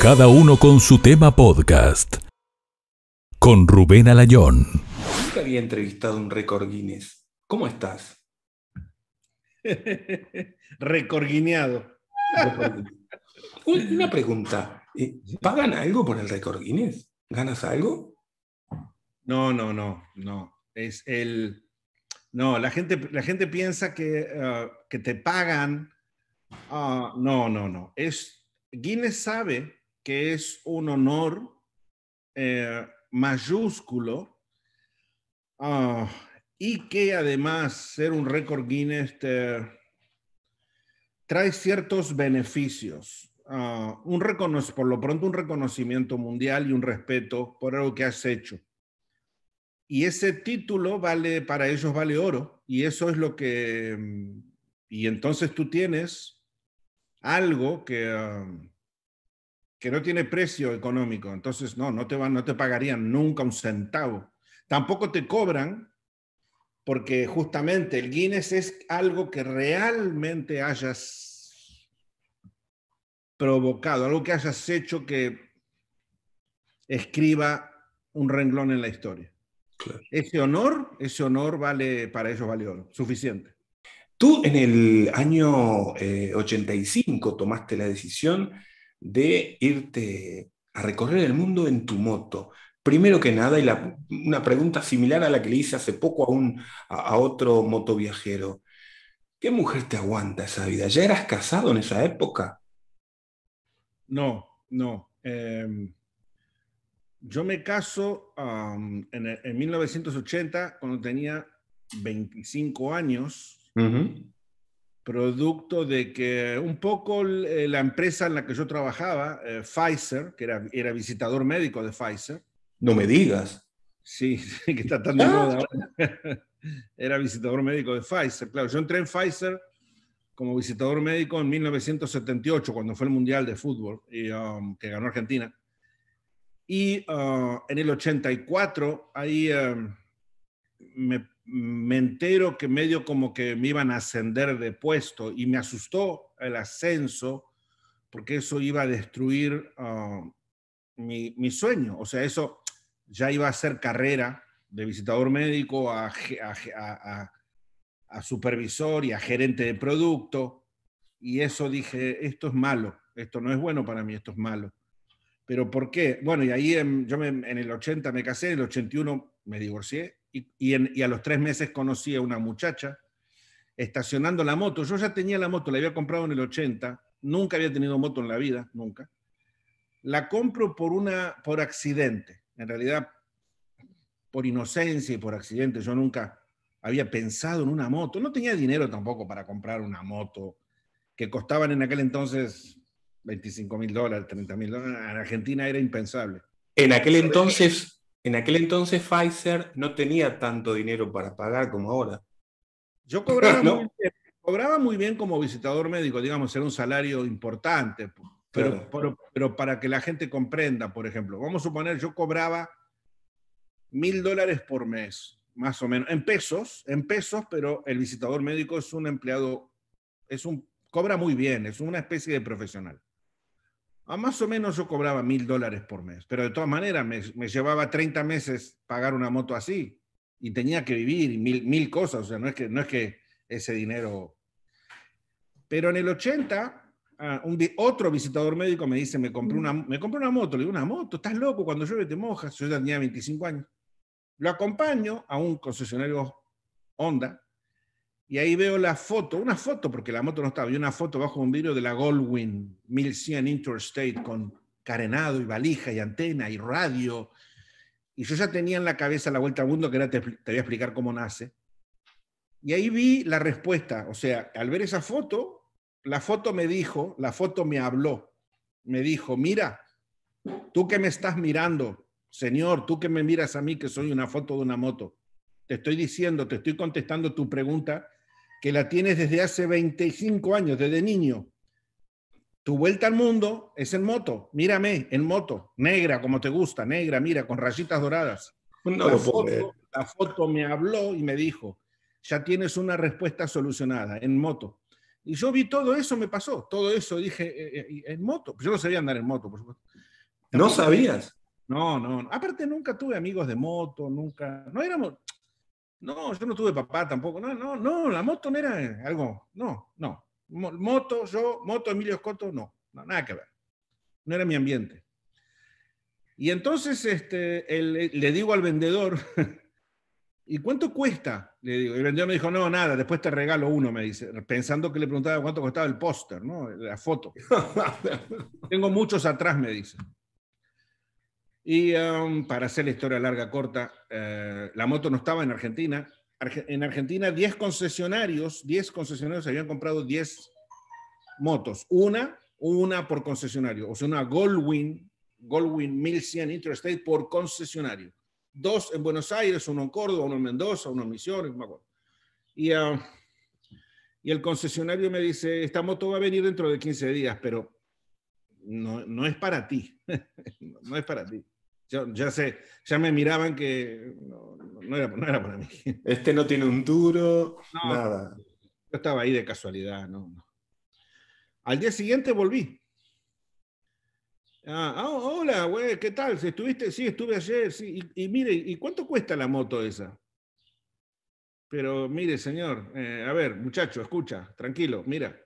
Cada uno con su tema podcast. Con Rubén Alayón. Nunca había entrevistado un récord Guinness. ¿Cómo estás? guineado. Una pregunta. Eh, ¿Pagan algo por el récord Guinness? ¿Ganas algo? No, no, no, no. Es el. No, la gente, la gente piensa que, ah, te pagan. Ah, no, no, no. Es, Guinness sabe que es un honor eh, mayúsculo ah, y que además ser un récord Guinness trae ciertos beneficios. Ah, un por lo pronto un reconocimiento mundial y un respeto por algo que has hecho. Y ese título vale, para ellos vale oro. Y eso es lo que... Mm, y entonces tú tienes algo que... Ah, que no tiene precio económico. Entonces, no, no te, van, no te pagarían nunca un centavo. Tampoco te cobran porque justamente el Guinness es algo que realmente hayas provocado, algo que hayas hecho que escriba un renglón en la historia. Ese honor, ese honor vale, para ellos vale oro, suficiente. Tú en el año 85 eh, tomaste la decisión de irte a recorrer el mundo en tu moto. Primero que nada, y una pregunta similar a la que le hice hace poco a, un, a, otro motoviajero. ¿Qué mujer te aguanta esa vida? ¿Ya eras casado en esa época? No, no. Em, yo me caso en, 1980 cuando tenía 25 años producto de que un poco eh, la empresa en la que yo trabajaba, eh, Pfizer, que era, era visitador médico de Pfizer. No me digas. Sí, que está tan de ¿Ah? moda Era visitador médico de Pfizer. Claro, yo entré en Pfizer como visitador médico en 1978, cuando fue el Mundial de Fútbol y, um, que ganó Argentina. Y uh, en el 84, ahí em, me me entero que medio como que me iban a ascender de puesto y me asustó el ascenso porque eso iba a destruir um, mi, sueño. O sea, eso ya iba a ser carrera de visitador médico a, supervisor y a gerente de producto. Y eso dije, esto es malo, esto no es bueno para mí, esto es malo. Pero ¿por qué? Bueno, y ahí yo me, en el 80 me casé, en el 81 me divorcié y, a los tres meses conocí a una muchacha estacionando la moto. Yo ya tenía la moto, la había comprado en el 80, nunca había tenido moto en la vida, nunca. La compro por, una, por accidente, en realidad por inocencia y por accidente. Yo nunca había pensado en una moto, no tenía dinero tampoco para comprar una moto que costaban en aquel entonces 25 mil dólares, 30 mil dólares. En Argentina era impensable. En aquel entonces, en aquel entonces Pfizer no tenía tanto dinero para pagar como ahora. Yo cobraba, muy, bien, cobraba muy bien como visitador médico, digamos, era un salario importante, pero, pero para que la gente comprenda, por ejemplo, vamos a suponer yo cobraba mil dólares por mes, más o menos, en pesos, en pesos, pero el visitador médico es un empleado, es un, cobra muy bien, es una especie de profesional más o menos yo cobraba mil dólares por mes, pero de todas maneras me, llevaba 30 meses pagar una moto así y tenía que vivir mil, mil cosas, o sea, no es, que, no es que ese dinero... Pero en el 80, ah, un, otro visitador médico me dice, me compré, una, me compré una moto, le digo, una moto, estás loco, cuando llueve te mojas, yo ya tenía 25 años. Lo acompaño a un concesionario Honda y ahí veo la foto, una foto, porque la moto no estaba, Y una foto bajo un vidrio de la Goldwyn 1100 Interstate con carenado y valija y antena y radio. Y yo ya tenía en la cabeza la vuelta al mundo, que era te, te voy a explicar cómo nace. Y ahí vi la respuesta, o sea, al ver esa foto, la foto me dijo, la foto me habló, me dijo, mira, tú que me estás mirando, Señor, tú que me miras a mí, que soy una foto de una moto, te estoy diciendo, te estoy contestando tu pregunta que la tienes desde hace 25 años, desde niño. Tu vuelta al mundo es en moto, mírame, en moto, negra como te gusta, negra, mira, con rayitas doradas. la, foto, la foto me habló y me dijo, ya tienes una respuesta solucionada, en moto. Y yo vi todo eso, me pasó, todo eso, dije, eh, eh, en moto. Yo no sabía andar en moto, por supuesto. ¿No sabías? No, no. Aparte, nunca tuve amigos de moto, nunca. No éramos. No, yo no tuve papá tampoco. No, no, no, la moto no era algo. No, no. Moto, yo, moto, Emilio Escoto, no, nada que ver. No era mi ambiente. Y entonces este, le digo al vendedor, ¿y cuánto cuesta? Le digo. Y el vendedor me dijo, no, nada, después te regalo uno, me dice, pensando que le preguntaba cuánto costaba el póster, La foto. Tengo muchos atrás, me dice. Y um, para hacer la historia larga, corta, eh, la moto no estaba en Argentina. en Argentina 10 concesionarios, 10 concesionarios habían comprado 10 motos. Una, una por concesionario. O sea, una Goldwyn, Goldwyn 1100 Interstate por concesionario. Dos en Buenos Aires, uno en Córdoba, uno en Mendoza, uno en Misiones, um, Y, el concesionario me dice, esta moto va a venir dentro de 15 días, pero no, no es para ti. no es para ti ya sé, ya me miraban que no, era, para mí. Este no tiene un duro, nada. Yo estaba ahí de casualidad, no. Al día siguiente volví. Ah, ah hola, güey, ¿qué tal? si ¿Estuviste? Sí, estuve ayer, sí. Y, mire, ¿y cuánto cuesta la moto esa? Pero mire, señor, eh, a ver, muchacho, escucha, tranquilo, mira.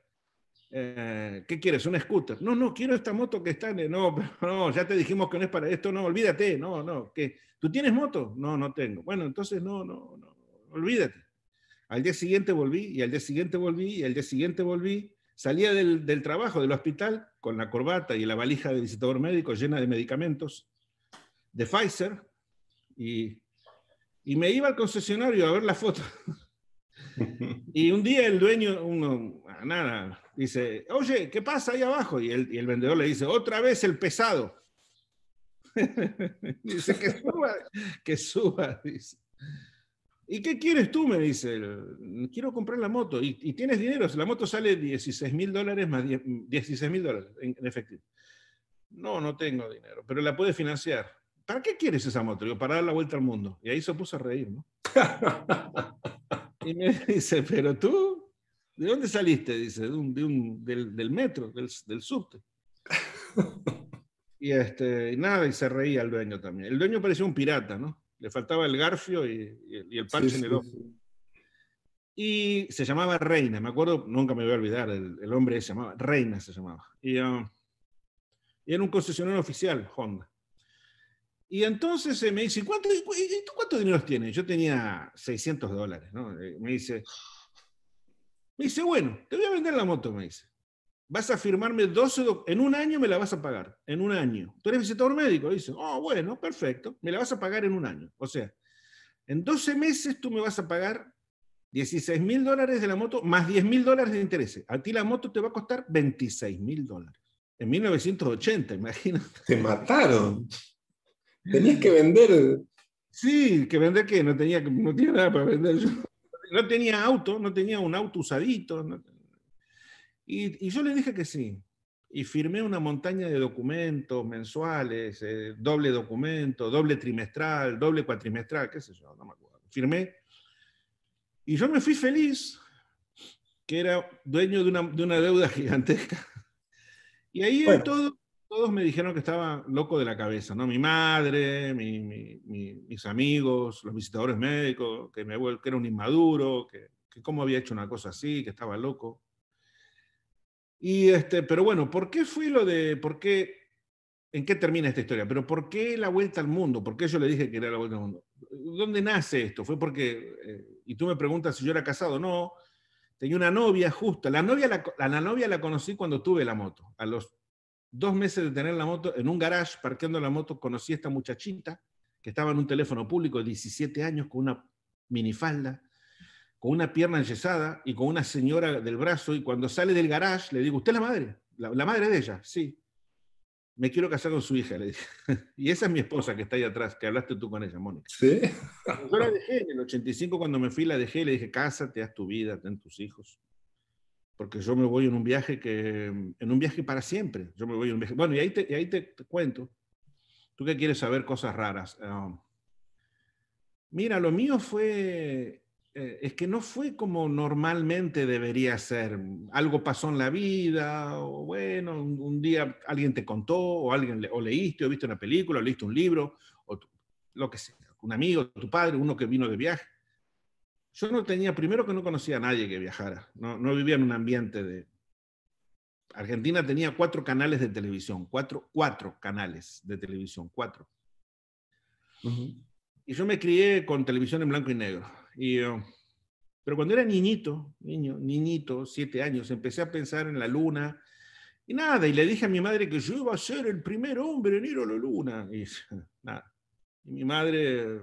Eh, ¿qué quieres? ¿Un scooter? No, no, quiero esta moto que está en... No, no, ya te dijimos que no es para esto, no, olvídate, no, no. ¿Tú tienes moto? No, no tengo. Bueno, entonces no, no, no, olvídate. Al día siguiente volví y al día siguiente volví y al día siguiente volví. Salía del, trabajo, del hospital, con la corbata y la valija de visitador médico llena de medicamentos de Pfizer y, y me iba al concesionario a ver la foto Y un día el dueño, uno, ah, nada, dice, oye, ¿qué pasa ahí abajo? Y el, vendedor le dice, otra vez el pesado. dice, que suba, que suba, ¿Y qué quieres tú? Me dice, quiero comprar la moto. ¿Y, tienes dinero? La moto sale 16 mil dólares más 16 mil dólares en, efectivo. No, no tengo dinero, pero la puedes financiar. ¿Para qué quieres esa moto? Digo, para dar la vuelta al mundo. Y ahí se puso a reír, ¿no? Y me dice, pero tú, ¿de dónde saliste? Dice, del, metro, del, del subte. y este, nada, y se reía el dueño también. El dueño parecía un pirata, ¿no? Le faltaba el garfio y, el parche en el ojo. Y se llamaba Reina, me acuerdo, nunca me voy a olvidar, el, hombre se llamaba, Reina se llamaba. y ah, era un concesionario oficial, Honda. Y entonces eh, me dice, ¿cuánto, y, tú cuántos dinero tienes? Yo tenía 600 dólares, ¿no? Eh, me dice, me dice, bueno, te voy a vender la moto, me dice. Vas a firmarme 12, en un año me la vas a pagar, en un año. Tú eres visitador médico, dice, oh, bueno, perfecto, me la vas a pagar en un año. O sea, en 12 meses tú me vas a pagar 16 mil dólares de la moto más 10 mil dólares de interés. A ti la moto te va a costar 26 mil dólares. En 1980, imagínate. Te mataron. Tenías que vender. Sí, que vender qué? no tenía, no tenía nada para vender. no tenía auto, no tenía un auto usadito. y, yo le dije que sí. Y firmé una montaña de documentos mensuales, eh, doble documento, doble trimestral, doble cuatrimestral, qué sé yo, no me acuerdo. Firmé. Y yo me fui feliz, que era dueño de una, deuda gigantesca. Y ahí en todo todos me dijeron que estaba loco de la cabeza, ¿no? Mi madre, mis amigos, los visitadores médicos, que mi que era un inmaduro, que, que cómo había hecho una cosa así, que estaba loco. Y este, pero bueno, ¿por qué fui lo de, por qué, en qué termina esta historia? Pero ¿por qué la vuelta al mundo? ¿Por qué yo le dije que era la vuelta al mundo? ¿Dónde nace esto? Fue porque, eh, y tú me preguntas si yo era casado, no, tenía una novia justa. La novia la, la novia la conocí cuando tuve la moto, a los dos meses de tener la moto en un garage, parqueando la moto, conocí a esta muchachita que estaba en un teléfono público de 17 años con una minifalda, con una pierna enyesada y con una señora del brazo. Y cuando sale del garage, le digo, ¿usted es la madre? La, madre de ella, sí. Me quiero casar con su hija, le dije. Y esa es mi esposa que está ahí atrás, que hablaste tú con ella, Mónica. Sí. Yo la dejé en el 85 cuando me fui, la dejé le dije, cásate, das tu vida, ten tus hijos porque yo me voy en un viaje que, mm, en un viaje para siempre, yo me voy en viaje, bueno, y ahí te, cuento, tú que quieres saber cosas raras. Um, mira, lo mío fue, eh, es que no fue como normalmente debería ser, mm, algo pasó en la vida, o bueno, un, día alguien te contó, o alguien leíste, o viste una película, o leíste un libro, o lo que sea, un amigo, tu padre, uno que vino de viaje yo no tenía, primero que no conocía a nadie que viajara, no, no vivía en un ambiente de... Argentina tenía cuatro canales de televisión, cuatro, cuatro canales de televisión, cuatro. Y yo me crié con televisión en blanco y negro. Y, eh, pero cuando era niñito, niño, niñito, siete años, empecé a pensar en la luna y nada. Y le dije a mi madre que yo iba a ser el primer hombre en ir a la luna. Y nada. Y mi madre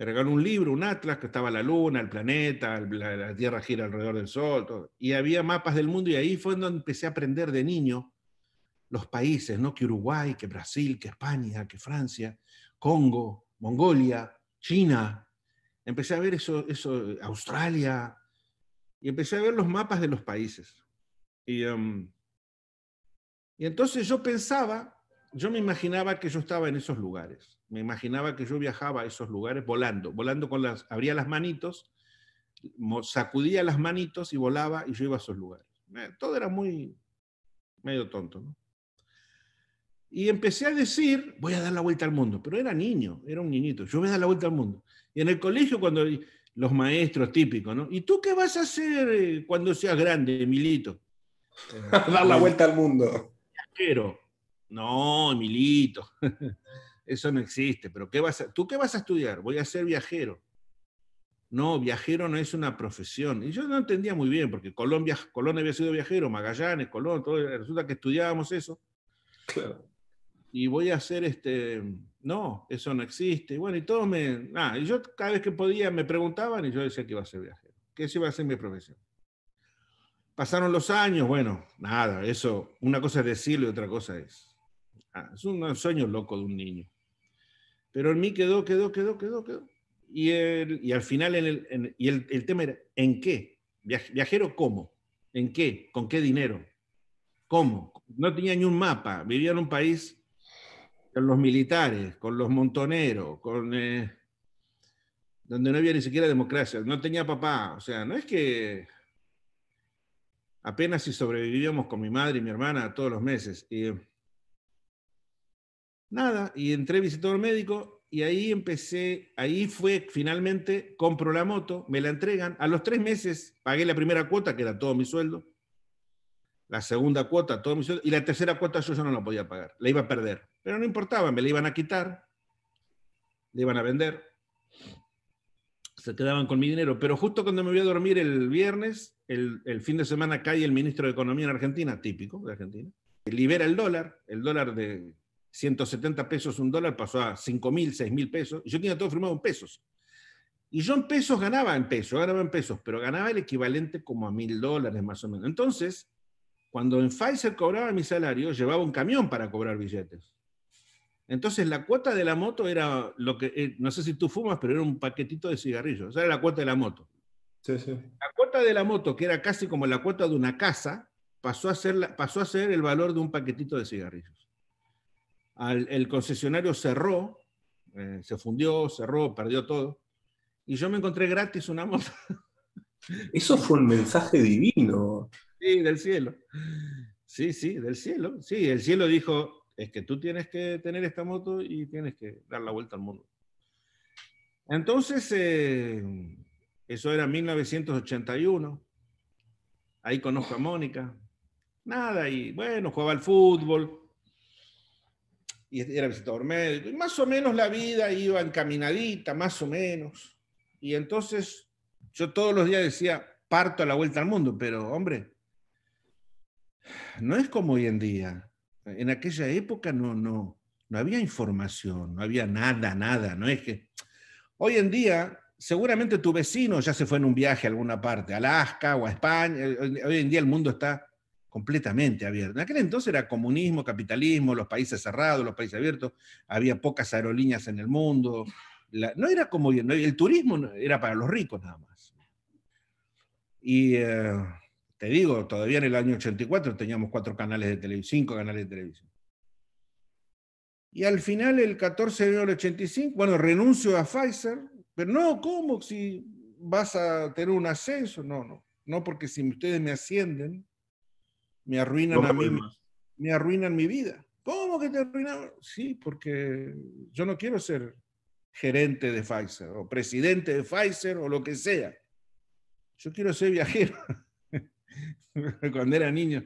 me regaló un libro, un atlas, que estaba la luna, el planeta, la, Tierra gira alrededor del Sol, todo. y había mapas del mundo, y ahí fue donde empecé a aprender de niño los países, ¿no? Que Uruguay, que Brasil, que España, que Francia, Congo, Mongolia, China. Empecé a ver eso, eso Australia, y empecé a ver los mapas de los países. Y, em, y entonces yo pensaba yo me imaginaba que yo estaba en esos lugares, me imaginaba que yo viajaba a esos lugares volando, volando con las, abría las manitos, sacudía las manitos y volaba y yo iba a esos lugares. Eh, todo era muy medio tonto, ¿no? Y empecé a decir, voy a dar la vuelta al mundo, pero era niño, era un niñito, yo voy a dar la vuelta al mundo. Y en el colegio cuando los maestros típicos, ¿no? ¿Y tú qué vas a hacer eh, cuando seas grande, Milito? dar la vuelta al mundo. Pero... No, Emilito, eso no existe. Pero ¿qué vas a, ¿tú qué vas a estudiar? Voy a ser viajero. No, viajero no es una profesión. Y yo no entendía muy bien, porque Colón, había sido viajero, Magallanes, Colón, todo, resulta que estudiábamos eso. Y voy a hacer este, no, eso no existe. bueno, y todos me, y yo cada vez que podía me preguntaban y yo decía que iba a ser viajero, que eso iba a ser mi profesión. Pasaron los años, bueno, nada, eso, una cosa es decirlo y otra cosa es Ah, es un sueño loco de un niño. Pero en mí quedó, quedó, quedó, quedó, quedó. Y, y al final el, tema era, ¿en qué? ¿Viajero cómo? ¿En qué? ¿Con qué dinero? ¿Cómo? No tenía ni un mapa. Vivía en un país con los militares, con los montoneros, con... Eh, donde no había ni siquiera democracia, no tenía papá, o sea, no es que apenas si sobrevivíamos con mi madre y mi hermana todos los meses. Eh, Nada, y entré al médico y ahí empecé, ahí fue finalmente, compro la moto, me la entregan. A los tres meses pagué la primera cuota, que era todo mi sueldo, la segunda cuota, todo mi sueldo, y la tercera cuota yo ya no la podía pagar, la iba a perder. Pero no importaba, me la iban a quitar, la iban a vender, se quedaban con mi dinero. Pero justo cuando me voy a dormir el viernes, el, el fin de semana cae el ministro de Economía en Argentina, típico de Argentina, libera el dólar, el dólar de 170 pesos un dólar pasó a 5 mil, 6 mil pesos. Yo tenía todo firmado en pesos. Y yo en pesos ganaba en pesos, ganaba en pesos, pero ganaba el equivalente como a mil dólares más o menos. Entonces, cuando en Pfizer cobraba mi salario, llevaba un camión para cobrar billetes. Entonces la cuota de la moto era lo que, eh, no sé si tú fumas, pero era un paquetito de cigarrillos. O Esa era la cuota de la moto. La cuota de la moto, que era casi como la cuota de una casa, pasó a ser, pasó a ser el valor de un paquetito de cigarrillos el concesionario cerró, eh, se fundió, cerró, perdió todo. Y yo me encontré gratis una moto. Eso fue un mensaje divino. Sí, del cielo. Sí, sí, del cielo. Sí, el cielo dijo, es que tú tienes que tener esta moto y tienes que dar la vuelta al mundo. Entonces, eh, eso era 1981. Ahí conozco a Mónica. Nada, y bueno, jugaba al fútbol y era visitador médico, y más o menos la vida iba encaminadita, más o menos. Y entonces yo todos los días decía, parto a la vuelta al mundo, pero hombre, no es como hoy en día. En aquella época no, no, no había información, no había nada, nada, no es que... Hoy en día, seguramente tu vecino ya se fue en un viaje a alguna parte, a Alaska o a España, eh, hoy en día el mundo está completamente abierto. En aquel entonces era comunismo, capitalismo, los países cerrados, los países abiertos, había pocas aerolíneas en el mundo. no era como no, el turismo era para los ricos nada más. Y eh, te digo, todavía en el año 84 teníamos cuatro canales de televisión, cinco canales de televisión. Y al final, el 14 de enero del 85, bueno, renuncio a Pfizer, pero no, ¿cómo? Si vas a tener un ascenso. No, no, no, porque si ustedes me ascienden, me arruinan a mí, me arruinan mi vida. ¿Cómo que te arruinan? Sí, porque yo no quiero ser gerente de Pfizer o presidente de Pfizer o lo que sea. Yo quiero ser viajero. Cuando era niño.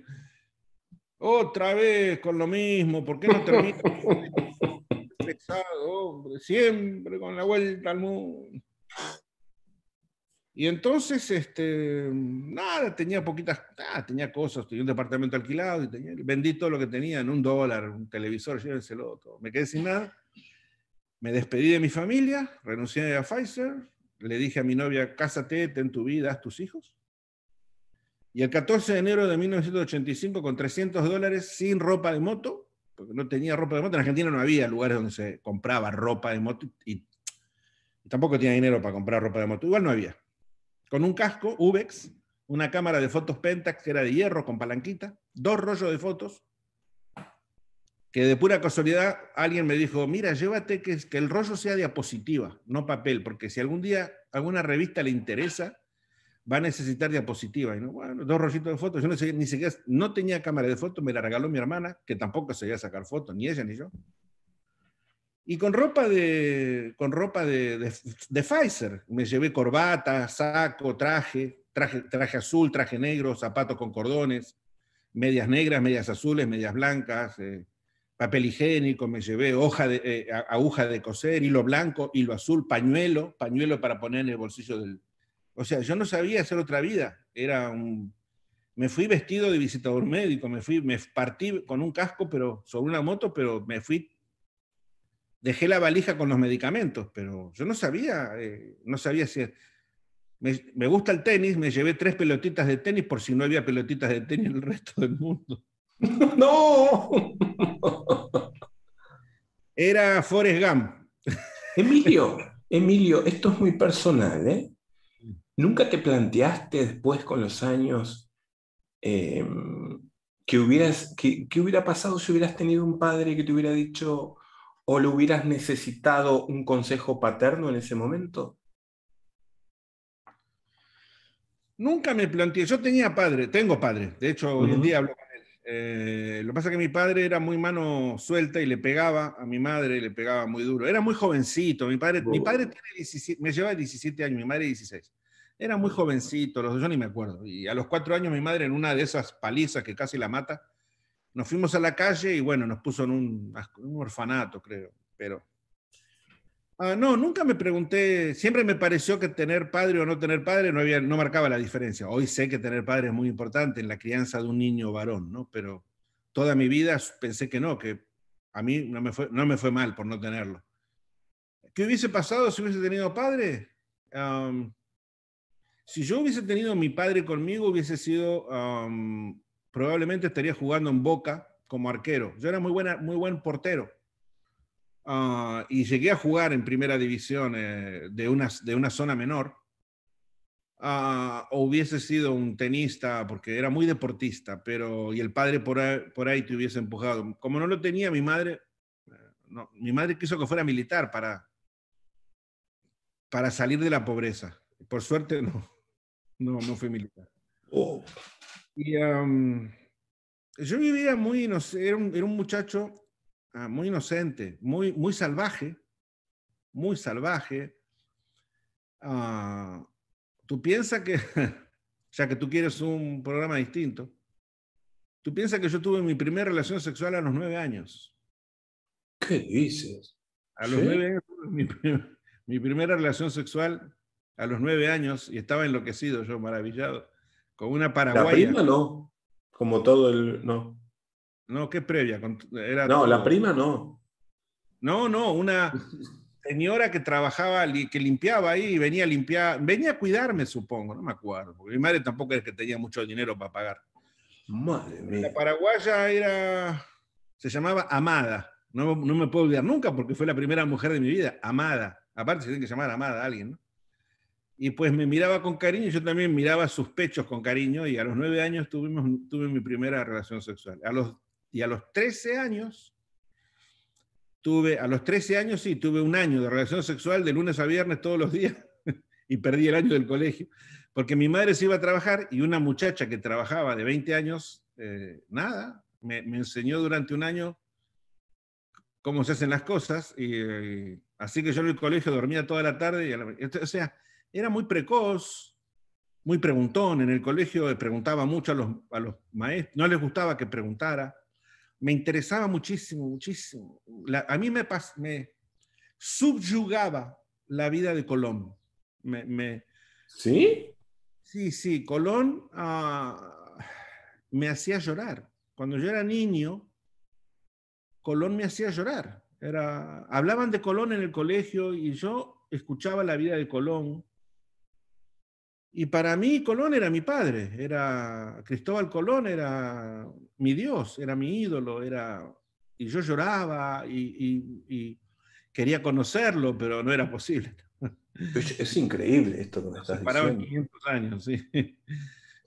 Otra vez con lo mismo, ¿por qué no termino? siempre con la vuelta al mundo. Y entonces, este, nada, tenía poquitas, ah, tenía cosas, tenía un departamento alquilado, vendí todo lo que tenía en un dólar, un televisor, llévenselo todo. Me quedé sin nada, me despedí de mi familia, renuncié a Pfizer, le dije a mi novia, cásate, ten tu vida, haz tus hijos. Y el 14 de enero de 1985, con 300 dólares, sin ropa de moto, porque no tenía ropa de moto, en Argentina no había lugares donde se compraba ropa de moto y tampoco tenía dinero para comprar ropa de moto, igual no había con un casco Ubex, una cámara de fotos Pentax que era de hierro con palanquita, dos rollos de fotos, que de pura casualidad alguien me dijo, mira, llévate que, que el rollo sea diapositiva, no papel, porque si algún día alguna revista le interesa, va a necesitar diapositiva. Y bueno, dos rollitos de fotos. Yo no ni siquiera, no tenía cámara de fotos, me la regaló mi hermana, que tampoco sabía sacar fotos, ni ella ni yo y con ropa de, con ropa de, de, Pfizer. Me llevé corbata, saco, traje, traje, traje azul, traje negro, zapatos con cordones, medias negras, medias azules, medias blancas, eh, papel higiénico, me llevé hoja de, eh, aguja de coser, hilo blanco, hilo azul, pañuelo, pañuelo para poner en el bolsillo del... O sea, yo no sabía hacer otra vida. Era un... Me fui vestido de visitador médico, me, fui, me partí con un casco, pero sobre una moto, pero me fui dejé la valija con los medicamentos, pero yo no sabía, eh, no sabía si... Me, gusta el tenis, me llevé tres pelotitas de tenis por si no había pelotitas de tenis en el resto del mundo. ¡No! Era Forrest Gump. Emilio, Emilio, esto es muy personal, ¿eh? ¿Nunca te planteaste después con los años qué eh, que, hubieras, que, hubiera pasado si hubieras tenido un padre que te hubiera dicho, ¿O le hubieras necesitado un consejo paterno en ese momento? Nunca me planteé, yo tenía padre, tengo padre, de hecho hoy en día hablo con él. Eh, lo que pasa es que mi padre era muy mano suelta y le pegaba a mi madre, le pegaba muy duro. Era muy jovencito, mi padre, mi padre tiene me lleva 17 años, mi madre 16. Era muy jovencito, yo ni me acuerdo. Y a los cuatro años mi madre en una de esas palizas que casi la mata, nos fuimos a la calle y bueno, nos puso en un, orfanato, creo, pero... Ah, no, nunca me pregunté, siempre me pareció que tener padre o no tener padre no, había, no marcaba la diferencia. Hoy sé que tener padre es muy importante en la crianza de un niño varón, ¿no? Pero toda mi vida pensé que no, que a mí no me fue, mal por no tenerlo. ¿Qué hubiese pasado si hubiese tenido padre? si yo hubiese tenido mi padre conmigo, hubiese sido probablemente estaría jugando en Boca como arquero. Yo era muy, buena, muy buen portero. Ah, y llegué a jugar en primera división eh, de, una, de una zona menor. o ah, hubiese sido un tenista, porque era muy deportista, pero y el padre por ahí, por ahí te hubiese empujado. Como no lo tenía mi madre, eh, mi madre quiso que fuera militar para, para salir de la pobreza. Por suerte no, no, no fui militar. Oh. Y yo vivía muy era un, muchacho ah, muy inocente, muy, muy salvaje, muy salvaje. Ah, tú piensas que, ya que tú quieres un programa distinto, tú piensas que yo tuve mi primera relación sexual a los nueve años. ¿Qué dices? A los nueve años mi primera relación sexual a los nueve años y estaba enloquecido yo, maravillado. Con una paraguaya. La prima no. Como todo el. No. No, ¿qué previa? Era no, la prima no. No, no, una señora que trabajaba, que limpiaba ahí y venía a limpiar, venía a cuidarme, supongo, no me acuerdo, porque mi madre tampoco es que tenía mucho dinero para pagar. Madre mía. La paraguaya era, se llamaba Amada, no, no, me puedo olvidar nunca porque fue la primera mujer de mi vida, Amada. Aparte se tiene que llamar Amada a alguien, ¿no? y pues me miraba con cariño, yo también miraba sus pechos con cariño y a los nueve años tuvimos, tuve mi primera relación sexual. A los, y a los trece años, tuve, a los trece años sí, tuve un año de relación sexual de lunes a viernes todos los días y perdí el año del colegio, porque mi madre se iba a trabajar y una muchacha que trabajaba de 20 años, eh, nada, me, enseñó durante un año cómo se hacen las cosas y, eh, así que yo en el colegio dormía toda la tarde y o sea, era muy precoz, muy preguntón. En el colegio le preguntaba mucho a los, a los, maestros, no les gustaba que preguntara. Me interesaba muchísimo, muchísimo. a mí me, me subyugaba la vida de Colón. ¿Sí? Sí, sí, Colón ah, me hacía llorar. Cuando yo era niño, Colón me hacía llorar. Era, hablaban de Colón en el colegio y yo escuchaba la vida de Colón y para mí Colón era mi padre, era Cristóbal Colón era mi Dios, era mi ídolo, era y yo lloraba y, quería conocerlo, pero no era posible. Es, increíble esto que me estás diciendo. 500 años, sí.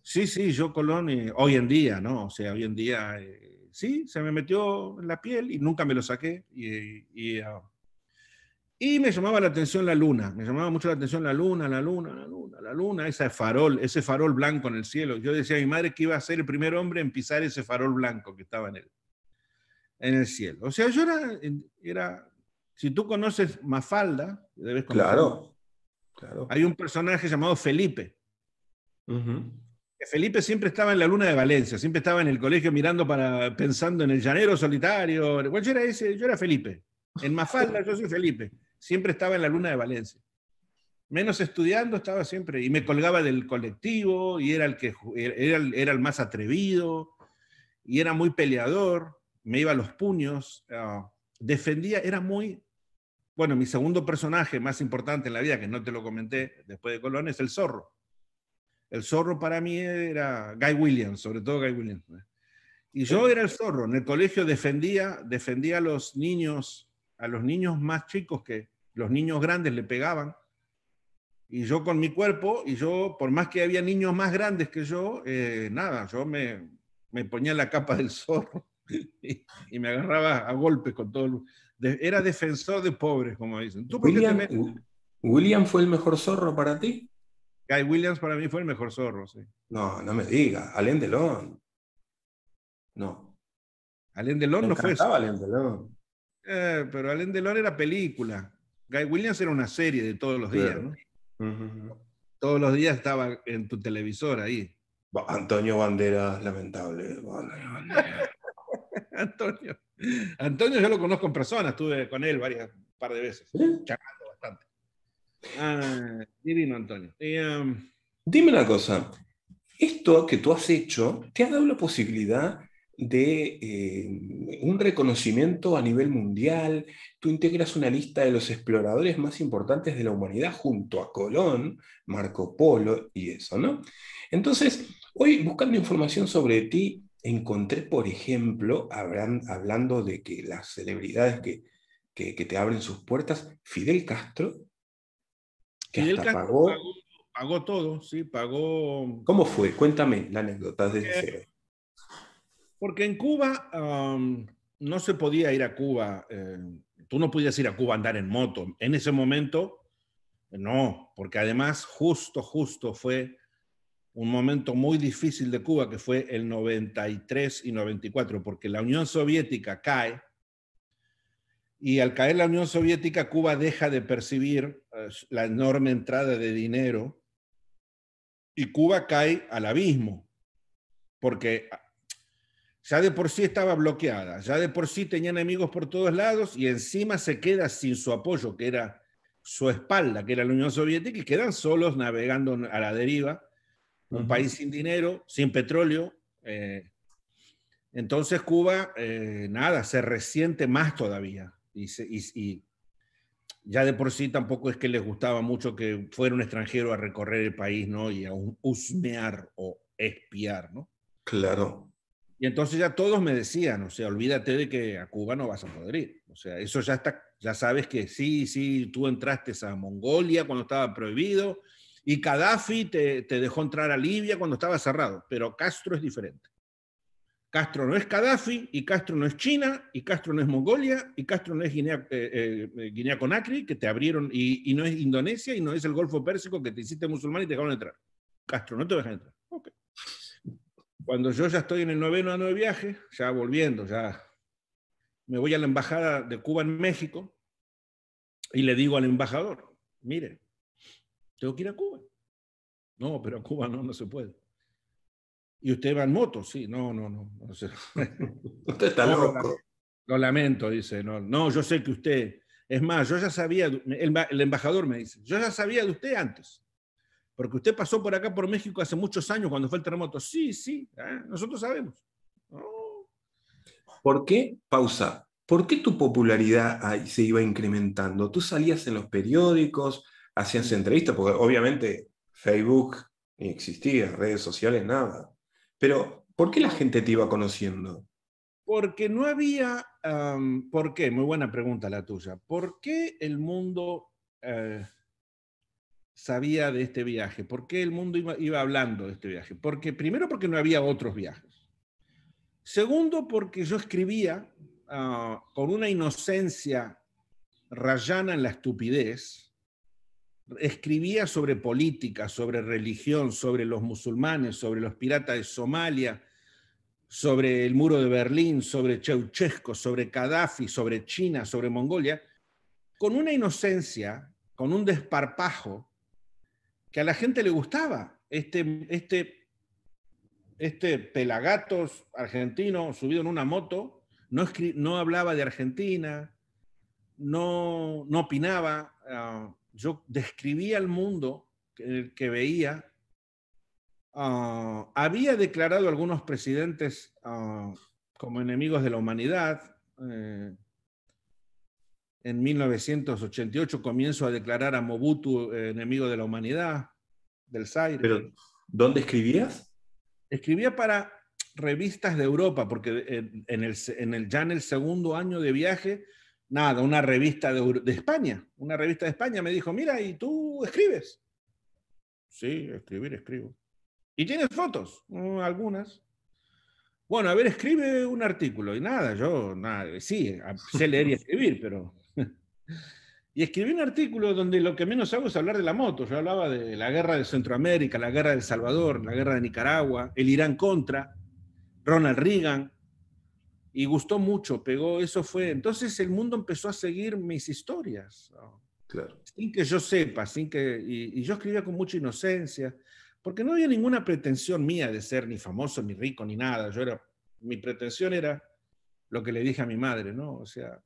Sí, sí, yo Colón, eh, hoy en día, ¿no? O sea, hoy en día, eh, sí, se me metió en la piel y nunca me lo saqué. Y, y ah, y me llamaba la atención la luna, me llamaba mucho la atención la luna, la luna, la luna, la luna, ese farol, ese farol blanco en el cielo. Yo decía a mi madre que iba a ser el primer hombre en pisar ese farol blanco que estaba en el, en el cielo. O sea, yo era, era si tú conoces Mafalda, debes Claro, claro. Hay un personaje llamado Felipe. Felipe siempre estaba en la luna de Valencia, siempre estaba en el colegio mirando para, pensando en el llanero solitario. era ese, yo era Felipe. En Mafalda yo soy Felipe siempre estaba en la luna de Valencia. Menos estudiando estaba siempre, y me colgaba del colectivo, y era el, que, era, el más atrevido, y era muy peleador, me iba a los puños, ah, defendía, era muy... Bueno, mi segundo personaje más importante en la vida, que no te lo comenté después de Colón, es el zorro. El zorro para mí era Guy Williams, sobre todo Guy Williams. Y yo era el zorro. En el colegio defendía, defendía a los niños a los niños más chicos que los niños grandes le pegaban. Y yo con mi cuerpo, y yo, por más que había niños más grandes que yo, eh, nada, yo me, me ponía la capa del zorro y, me agarraba a golpes con todo. era defensor de pobres, como dicen. ¿Tú William, fue el mejor zorro para ti? Guy Williams para mí fue el mejor zorro, sí. No, no me diga. Alain Delon. No. Alain Delon me no fue. Alain Delon. Eh, pero Allen Delon era película. Guy Williams era una serie de todos los días, Todos los días estaba en tu televisor ahí. Antonio Banderas, lamentable. Antonio, Antonio. yo lo conozco en persona, estuve con él varias par de veces, bastante. Ah, divino Antonio. Um, Dime una cosa, esto que tú has hecho te ha dado la posibilidad de eh, un reconocimiento a nivel mundial. Tú integras una lista de los exploradores más importantes de la humanidad junto a Colón, Marco Polo y eso, ¿no? Entonces, hoy buscando información sobre ti, encontré, por ejemplo, hablando de que las celebridades que, que, te abren sus puertas, Fidel Castro, que Fidel pagó, pagó, todo, sí, pagó... ¿Cómo fue? Cuéntame la anécdota de eh, ese... Porque en Cuba no se podía ir a Cuba, eh, tú no podías ir a Cuba a andar en moto. En ese momento, no, porque además justo, justo fue un momento muy difícil de Cuba, que fue el 93 y 94, porque la Unión Soviética cae y al caer la Unión Soviética, Cuba deja de percibir eh, la enorme entrada de dinero y Cuba cae al abismo, porque ya de por sí estaba bloqueada, ya de por sí tenía enemigos por todos lados y encima se queda sin su apoyo, que era su espalda, que era la Unión Soviética, y quedan solos navegando a la deriva, un país sin dinero, sin petróleo. Eh. entonces Cuba, eh, nada, se resiente más todavía. Y, ya de por sí tampoco es que les gustaba mucho que fuera un extranjero a recorrer el país, ¿no? Y a husmear o espiar, ¿no? Claro. Y entonces ya todos me decían, o sea, olvídate de que a Cuba no vas a poder ir. O sea, eso ya está, ya sabes que sí, sí, tú entraste a Mongolia cuando estaba prohibido y Gaddafi te, dejó entrar a Libia cuando estaba cerrado, pero Castro es diferente. Castro no es Gaddafi y Castro no es China y Castro no es Mongolia y Castro no es Guinea, eh, eh, Conakry que te abrieron y, no es Indonesia y no es el Golfo Pérsico que te hiciste musulmán y te dejaron entrar. Castro no te dejaron entrar. Okay. Cuando yo ya estoy en el noveno año de viaje, ya volviendo, ya me voy a la embajada de Cuba en México y le digo al embajador, mire, tengo que ir a Cuba. No, pero a Cuba no, no se puede. ¿Y usted va en moto? Sí, no, no, no. usted está loco. Lo lamento, dice. No, no, yo sé que usted. Es más, yo ya sabía, el embajador me dice, yo ya sabía de usted antes. Porque usted pasó por acá, por México, hace muchos años cuando fue el terremoto. Sí, sí, ¿eh? nosotros sabemos. ¿Por qué? Pausa. ¿Por qué tu popularidad se iba incrementando? Tú salías en los periódicos, hacías entrevistas, porque obviamente Facebook ni existía, redes sociales, nada. Pero, ¿por qué la gente te iba conociendo? Porque no había... ¿Por qué? Muy buena pregunta la tuya. ¿Por qué el mundo... Eh, sabía de este viaje? ¿Por qué el mundo iba, hablando de este viaje? Porque, primero, porque no había otros viajes. Segundo, porque yo escribía ah, con una inocencia rayana en la estupidez. Escribía sobre política, sobre religión, sobre los musulmanes, sobre los piratas de Somalia, sobre el muro de Berlín, sobre Ceausescu, sobre Gaddafi, sobre China, sobre Mongolia, con una inocencia, con un desparpajo que a la gente le gustaba. Este, este, este pelagatos argentino subido en una moto no, no hablaba de Argentina, no, no opinaba. Ah, yo describía el mundo que, veía. Ah, había declarado algunos presidentes ah, como enemigos de la humanidad. Eh, en 1988 comienzo a declarar a Mobutu eh, enemigo de la humanidad, del Zaire. Pero, ¿dónde escribías? Escribía para revistas de Europa, porque en, el, ya en el segundo año de viaje, nada, una revista de, España, una revista de España me dijo, mira, ¿y tú escribes? Sí, escribir, escribo. ¿Y tienes fotos? Mm, algunas. Bueno, a ver, escribe un artículo. Y nada, yo, nada, sí, sé leer y escribir, pero y escribí un artículo donde lo que menos hago es hablar de la moto. Yo hablaba de la guerra de Centroamérica, la guerra de El Salvador, la guerra de Nicaragua, el Irán contra, Ronald Reagan. Y gustó mucho, pegó, eso fue. Entonces el mundo empezó a seguir mis historias. Sin que yo sepa, sin que. Y, yo escribía con mucha inocencia, porque no había ninguna pretensión mía de ser ni famoso, ni rico, ni nada. Yo era. Mi pretensión era lo que le dije a mi madre, ¿no? O sea,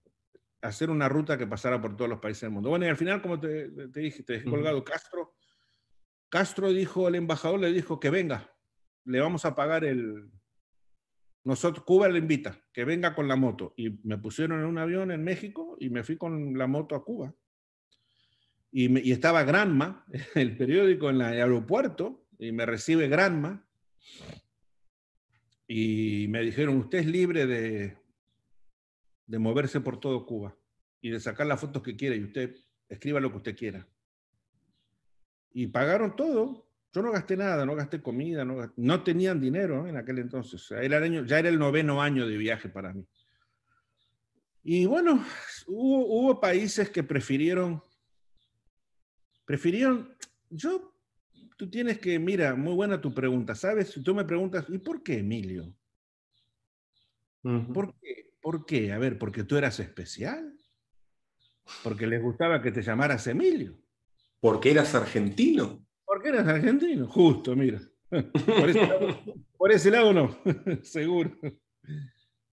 hacer una ruta que pasara por todos los países del mundo. Bueno, y al final, como te, dije, te dejé colgado, Castro, Castro dijo, el embajador le dijo que venga, le vamos a pagar el... Nosotros, Cuba le invita, que venga con la moto. Y me pusieron en un avión en México y me fui con la moto a Cuba. Y, estaba Granma, el periódico en el aeropuerto, y me recibe Granma. Y me dijeron, usted es libre de, de moverse por todo Cuba y de sacar las fotos que quiera y usted escriba lo que usted quiera. Y pagaron todo. Yo no gasté nada, no gasté comida, no, tenían dinero en aquel entonces. ya era el noveno año de viaje para mí. Y bueno, hubo, países que prefirieron, prefirieron, yo, tú tienes que, mira, muy buena tu pregunta, ¿sabes? Si tú me preguntas, ¿y por qué, Emilio? ¿Por qué? ¿Por qué? A ver, porque tú eras especial. Porque les gustaba que te llamaras Emilio. Porque eras argentino. Porque eras argentino, justo, mira. Por ese lado, no, seguro.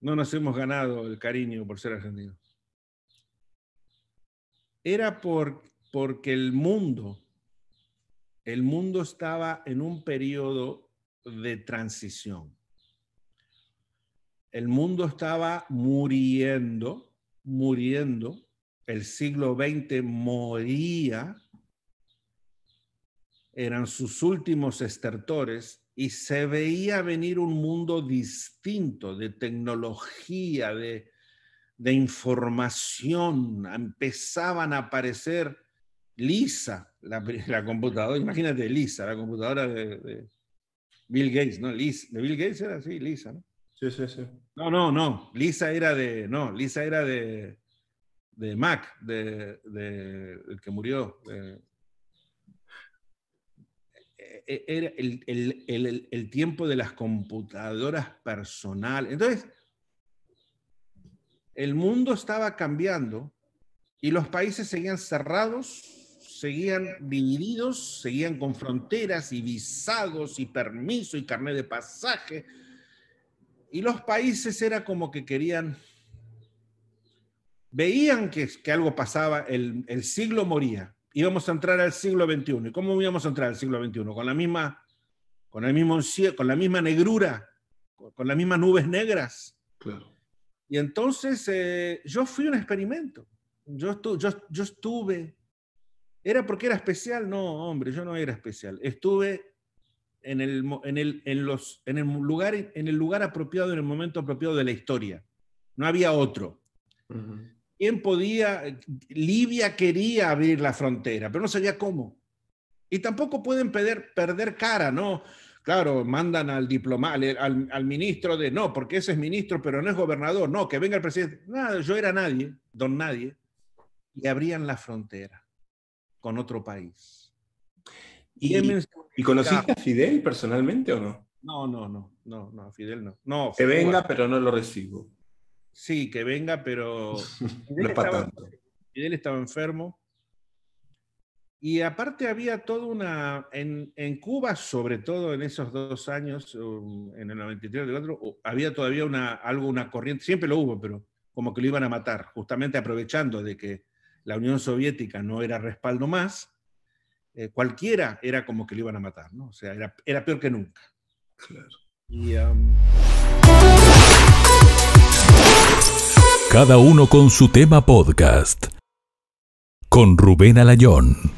No nos hemos ganado el cariño por ser argentinos. Era por, porque el mundo, el mundo estaba en un periodo de transición. El mundo estaba muriendo, muriendo. El siglo XX moría. Eran sus últimos estertores y se veía venir un mundo distinto de tecnología, de, información. Empezaban a aparecer Lisa, la, computadora, imagínate Lisa, la computadora de, Bill Gates, ¿no? Lisa, de Bill Gates era así, Lisa, ¿no? Sí, sí, sí. No, no, no. Lisa era de. No, Lisa era de. De Mac, de, de el que murió. E, e, era el, el, el, el, tiempo de las computadoras personales. Entonces, el mundo estaba cambiando y los países seguían cerrados, seguían divididos, seguían con fronteras y visados y permiso y carnet de pasaje y los países era como que querían, veían que, que algo pasaba, el, siglo moría, íbamos a entrar al siglo XXI. ¿Y cómo íbamos a entrar al siglo XXI? Con la misma, con el mismo, con la misma negrura, con, las mismas nubes negras. Claro. Y entonces eh, yo fui un experimento. Yo, yo, yo estuve, era porque era especial, no, hombre, yo no era especial. Estuve en el, en el, los, en el, lugar, en el lugar apropiado, en el momento apropiado de la historia. No había otro. ¿Quién podía? Eh, Libia quería abrir la frontera, pero no sabía cómo. Y tampoco pueden perder, perder cara, ¿no? Claro, mandan al al, al, ministro de, no, porque ese es ministro, pero no es gobernador, no, que venga el presidente. Nada, yo era nadie, don nadie. Y abrían la frontera con otro país ¿Y, conociste a Fidel personalmente o no? No, no, no, no, no, Fidel no. que venga, pero no lo recibo. Sí, que venga, pero. Fidel, estaba, tanto. Fidel estaba enfermo. Y aparte había toda una. En, en, Cuba, sobre todo en esos dos años, um, en el 93 del otro, había todavía una, algo, una corriente, siempre lo hubo, pero como que lo iban a matar, justamente aprovechando de que la Unión Soviética no era respaldo más eh, cualquiera era como que le iban a matar, ¿no? O sea, era, peor que nunca. Claro. Um, Cada uno con su tema podcast. Con Rubén Alayón.